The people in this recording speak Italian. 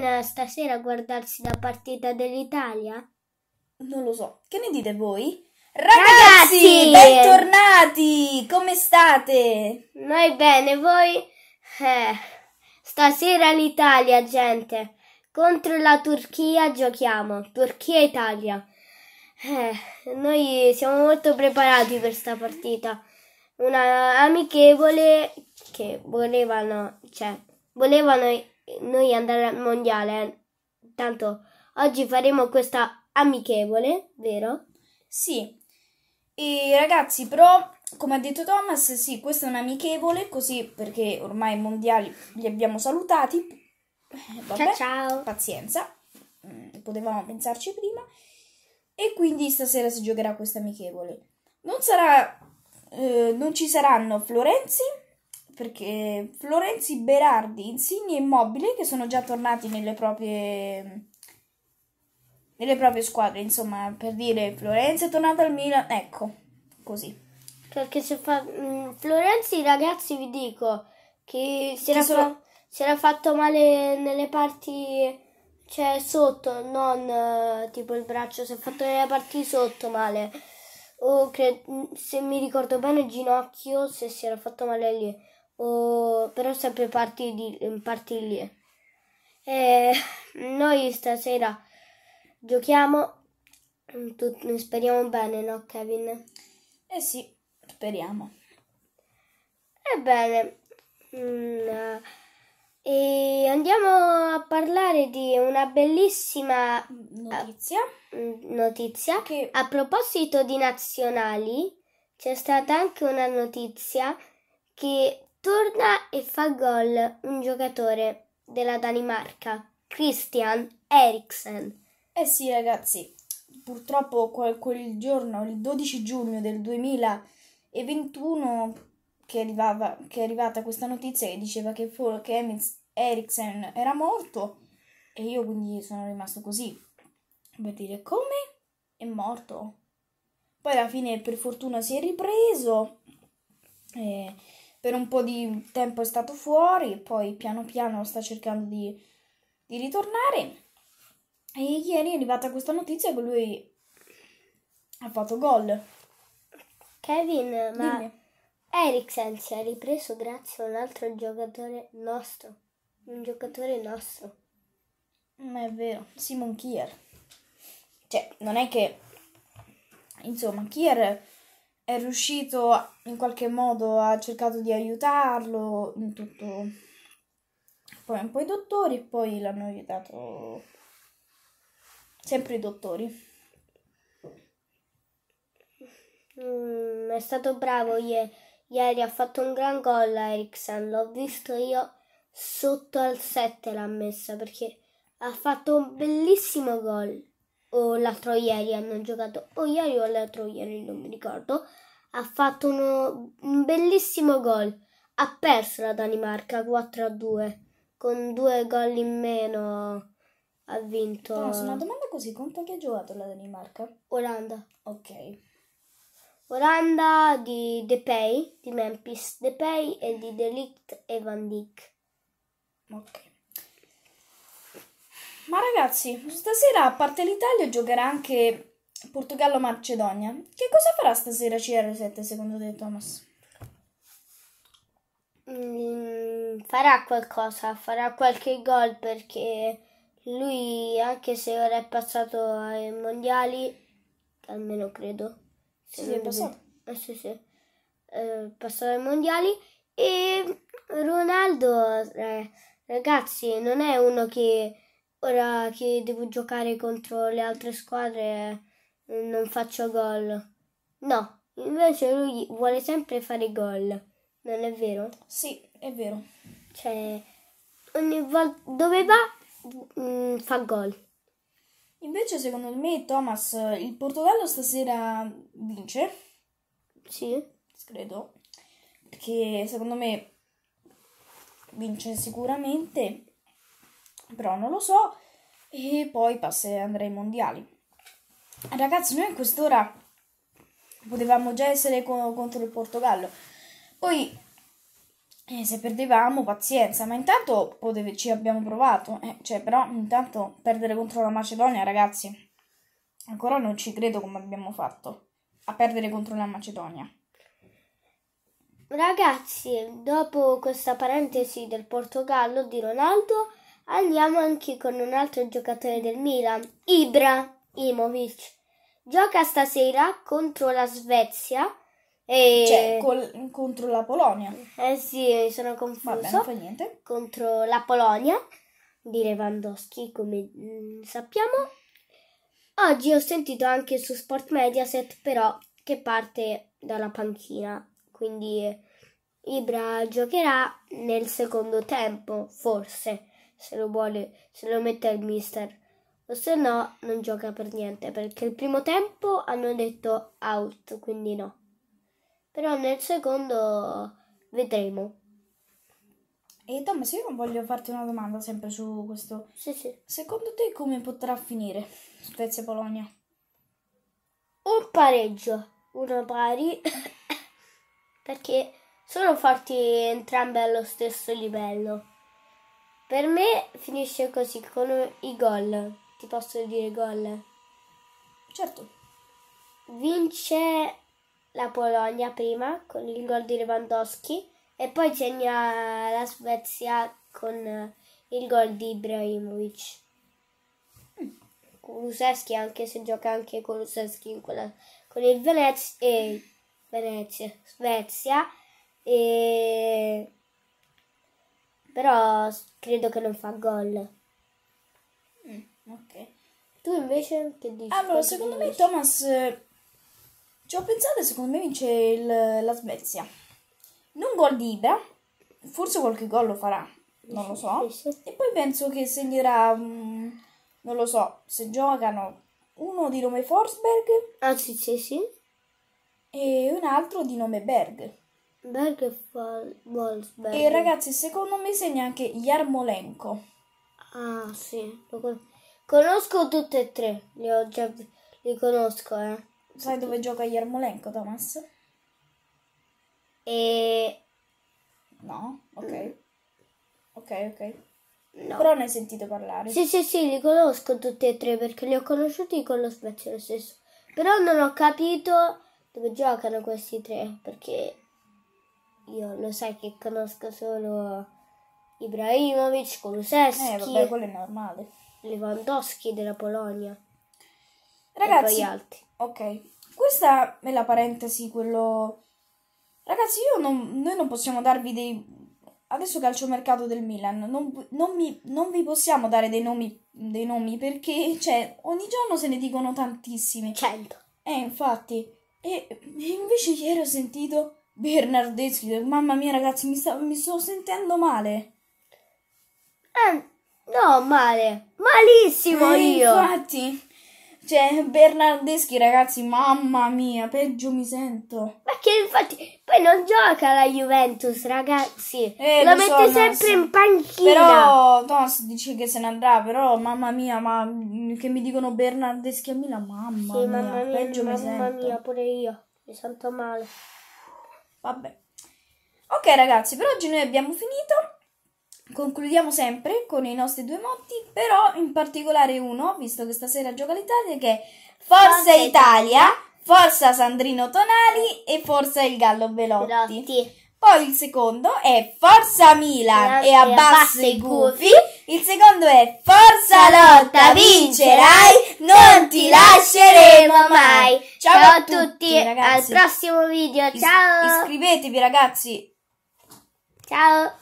pena stasera guardarsi la partita dell'Italia? Non lo so. Che ne dite voi? Ragazzi, Ragazzi! bentornati! Come state? Noi bene, voi? Eh, stasera l'Italia, gente. Contro la Turchia giochiamo. Turchia-Italia. Eh, noi siamo molto preparati per questa partita. Una amichevole che volevano, cioè, volevano I- noi andare al mondiale. Tanto oggi faremo questa amichevole, vero? Sì. E ragazzi, però, come ha detto Thomas, sì, questa è un'amichevole, così perché ormai i mondiali li abbiamo salutati. Eh, vabbè, ciao, ciao. Pazienza, mm, potevamo pensarci prima. E quindi stasera si giocherà questa amichevole. Non sarà... Eh, non ci saranno Florenzi, perché Florenzi Berardi, Insigne e Immobile che sono già tornati nelle proprie, nelle proprie squadre, insomma, per dire Florenzi è tornato al Milan, ecco, così. Perché se fa mm, Florenzi, ragazzi, vi dico che si, era, sono... fa... si era fatto male nelle parti cioè sotto, non eh, tipo il braccio, si è fatto nelle parti sotto male. O cre... Mm, se mi ricordo bene il ginocchio, se si era fatto male lì o, però sempre parti lì. E noi stasera giochiamo, speriamo bene, no Kevin? Eh sì, speriamo. Ebbene, mm, e andiamo a parlare di una bellissima mm, notizia. Mm, notizia. Che... A proposito di nazionali, c'è stata anche una notizia che Torna e fa gol un giocatore della Danimarca, Christian Eriksen. Eh sì ragazzi, purtroppo quel, quel giorno, il 12 giugno del 2021, che, arrivava, che è arrivata questa notizia che diceva che, che Eriksen era morto e io quindi sono rimasto così per dire come è morto. Poi alla fine per fortuna si è ripreso. E per un po' di tempo è stato fuori, poi piano piano sta cercando di, di ritornare. E ieri è arrivata questa notizia che lui ha fatto gol. Kevin, ma Dimmi. Eriksen si è ripreso grazie a un altro giocatore nostro. Un giocatore nostro. Ma mm, è vero, Simon Kier. Cioè, non è che... Insomma, Kier è riuscito in qualche modo, ha cercato di aiutarlo in tutto. Poi un po' i dottori e poi l'hanno aiutato sempre i dottori. Mm, è stato bravo ieri. ieri, ha fatto un gran gol a Ericsson, l'ho visto io sotto al 7 l'ha messa perché ha fatto un bellissimo gol o l'altro ieri hanno giocato, o ieri o l'altro ieri, non mi ricordo, ha fatto uno, un bellissimo gol. Ha perso la Danimarca 4 a 2, con due gol in meno ha vinto. No, su una domanda così, conta che ha giocato la Danimarca? Olanda. Ok. Olanda di Depay, di Memphis Depay e di Delict e Van Dijk. Ok. Ma ragazzi, stasera a parte l'Italia giocherà anche Portogallo-Macedonia. Che cosa farà stasera CR7 secondo te Thomas? Mm, farà qualcosa, farà qualche gol perché lui anche se ora è passato ai mondiali, almeno credo. Se sì, è passato. Eh, sì, sì. Eh, passato ai mondiali e Ronaldo, eh, ragazzi, non è uno che Ora che devo giocare contro le altre squadre eh, non faccio gol. No, invece lui vuole sempre fare gol. Non è vero? Sì, è vero. Cioè, ogni volta dove va mh, mm, fa gol. Invece, secondo me, Thomas, il Portogallo stasera vince. Sì. Credo. Perché secondo me vince sicuramente però non lo so, e poi passe, andrà ai mondiali. Ragazzi, noi in quest'ora potevamo già essere co- contro il Portogallo, poi eh, se perdevamo pazienza, ma intanto ci abbiamo provato, eh, cioè, però intanto perdere contro la Macedonia, ragazzi, ancora non ci credo come abbiamo fatto a perdere contro la Macedonia. Ragazzi, dopo questa parentesi del Portogallo di Ronaldo, Andiamo anche con un altro giocatore del Milan, Ibra Imovic. Gioca stasera contro la Svezia. E... Cioè, col, contro la Polonia. Eh sì, eh, sono confuso. Vabbè, non fa niente. Contro la Polonia di Lewandowski, come mm, sappiamo. Oggi ho sentito anche su Sport Mediaset, però, che parte dalla panchina. Quindi Ibra giocherà nel secondo tempo, forse se lo vuole, se lo mette al mister. O se no, non gioca per niente, perché il primo tempo hanno detto out, quindi no. Però nel secondo vedremo. E Thomas, io voglio farti una domanda sempre su questo. Sì, sì. Secondo te come potrà finire Spezia-Polonia? Un pareggio, uno pari, perché sono forti entrambe allo stesso livello. Per me finisce così, con i gol. Ti posso dire gol? Certo. Vince la Polonia prima con il gol di Lewandowski e poi segna la Svezia con il gol di Ibrahimovic. Kuluseschi, anche se gioca anche con quella, con il Venezia e Venezia, Svezia e però credo che non fa gol. Mm, ok. Tu invece che dici? Allora, secondo me Thomas, ci ho pensato e secondo me vince il, la Svezia. Non gol di Ibra, forse qualche gol lo farà, non lo so. E poi penso che segnerà, mm, non lo so, se giocano uno di nome Forsberg. Ah sì sì sì. E un altro di nome Berg. Wolfsberg. E ragazzi, secondo me segna anche Yarmolenko. Ah, sì. Con... Conosco tutte e tre. Li ho già... Li conosco, eh. Sai dove gioca Yarmolenko, Thomas? E... No? Ok. Mm. Ok, ok. No. Però ne hai sentito parlare. Sì, sì, sì, li conosco tutti e tre perché li ho conosciuti con lo Spezia lo stesso. Però non ho capito dove giocano questi tre perché io lo sai che conosco solo Ibrahimovic, Kuluseschi. Eh, vabbè, quello è normale. Lewandowski della Polonia. Ragazzi, ok, questa è la parentesi, quello... Ragazzi, non, noi non possiamo darvi dei... Adesso calciomercato del Milan, non, non, mi, non vi possiamo dare dei nomi, dei nomi perché, cioè, ogni giorno se ne dicono tantissimi. Cento. Eh, infatti. e invece ieri ho sentito Bernardeschi, mamma mia ragazzi, mi, sta, mi sto sentendo male. Eh, no, male, malissimo eh, io. Infatti, cioè, Bernardeschi ragazzi, mamma mia, peggio mi sento. Ma che infatti, poi non gioca la Juventus ragazzi, eh, lo, lo mette so, sempre no, in panchina. Però Thomas dice che se ne andrà, però mamma mia, ma che mi dicono Bernardeschi a Milano, mamma, sì, mamma mia, mia, peggio mamma sento. Mamma mia, pure io, mi sento male. Vabbè. Ok ragazzi, per oggi noi abbiamo finito. Concludiamo sempre con i nostri due motti, però in particolare uno, visto che stasera gioca l'Italia, che è Forza, Italia, Forza Sandrino Tonali e Forza il Gallo Belotti. Poi il secondo è Forza Milan e abbassa i gufi. Il secondo è Forza Lotta, vincerai, non ti lasceremo mai. Ciao, ciao a tutti, tutti al prossimo video, ciao. Is iscrivetevi ragazzi. Ciao.